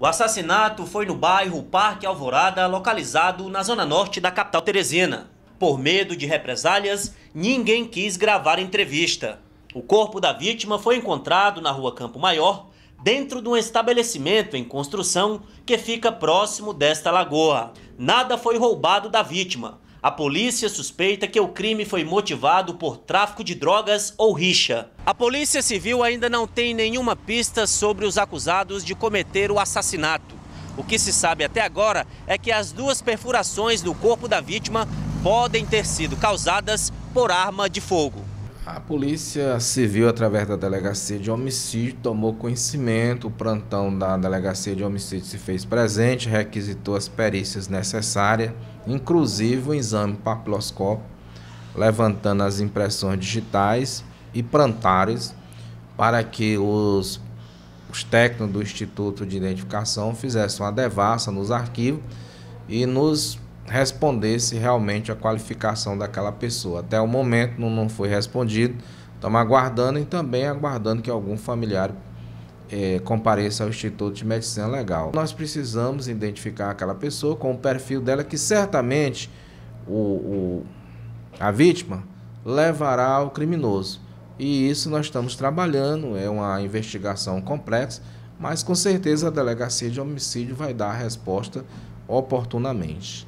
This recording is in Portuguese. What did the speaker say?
O assassinato foi no bairro Parque Alvorada, localizado na zona norte da capital teresina. Por medo de represálias, ninguém quis gravar entrevista. O corpo da vítima foi encontrado na rua Campo Maior, dentro de um estabelecimento em construção que fica próximo desta lagoa. Nada foi roubado da vítima, a polícia suspeita que o crime foi motivado por tráfico de drogas ou rixa. A Polícia Civil ainda não tem nenhuma pista sobre os acusados de cometer o assassinato. O que se sabe até agora é que as duas perfurações no corpo da vítima podem ter sido causadas por arma de fogo. A Polícia Civil, através da Delegacia de Homicídio, tomou conhecimento, o plantão da Delegacia de Homicídio se fez presente, requisitou as perícias necessárias, inclusive o exame papiloscópico, levantando as impressões digitais e plantares para que os, os técnicos do Instituto de Identificação fizessem uma devassa nos arquivos e nos respondesse realmente a qualificação daquela pessoa. Até o momento não, não foi respondido, estamos aguardando e também aguardando que algum familiar é, compareça ao Instituto de Medicina Legal. Nós precisamos identificar aquela pessoa com o perfil dela que certamente o, o, a vítima levará ao criminoso. E isso nós estamos trabalhando, é uma investigação complexa, mas com certeza a Delegacia de Homicídio vai dar a resposta oportunamente.